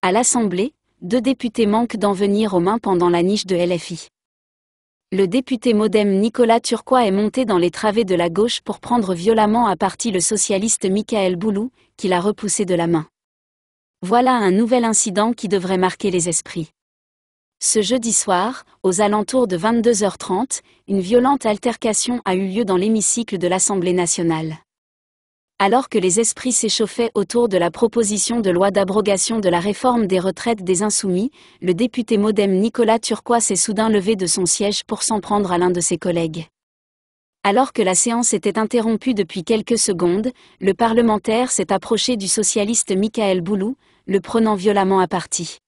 À l'Assemblée, deux députés manquent d'en venir aux mains pendant la niche de LFI. Le député modem Nicolas Turquois est monté dans les travées de la gauche pour prendre violemment à partie le socialiste Michael Boulou, qui l'a repoussé de la main. Voilà un nouvel incident qui devrait marquer les esprits. Ce jeudi soir, aux alentours de 22h30, une violente altercation a eu lieu dans l'hémicycle de l'Assemblée nationale alors que les esprits s'échauffaient autour de la proposition de loi d'abrogation de la réforme des retraites des insoumis, le député modem Nicolas Turquois s'est soudain levé de son siège pour s'en prendre à l'un de ses collègues. Alors que la séance était interrompue depuis quelques secondes, le parlementaire s'est approché du socialiste Michael Boulou, le prenant violemment à partie.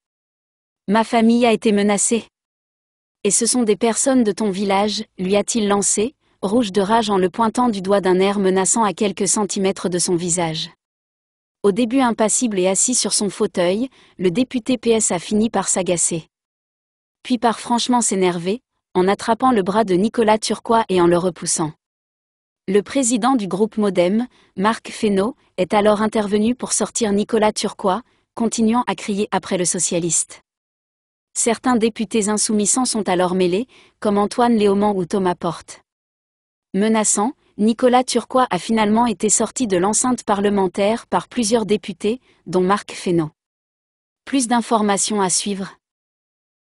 Ma famille a été menacée. Et ce sont des personnes de ton village, lui a-t-il lancé, rouge de rage en le pointant du doigt d'un air menaçant à quelques centimètres de son visage. Au début impassible et assis sur son fauteuil, le député PS a fini par s'agacer. Puis par franchement s'énerver, en attrapant le bras de Nicolas Turquois et en le repoussant. Le président du groupe Modem, Marc Fesneau, est alors intervenu pour sortir Nicolas Turquois, continuant à crier après le socialiste. Certains députés insoumissants sont alors mêlés, comme Antoine Léaumont ou Thomas Porte menaçant, Nicolas Turquois a finalement été sorti de l'enceinte parlementaire par plusieurs députés, dont Marc Fesneau. Plus d'informations à suivre.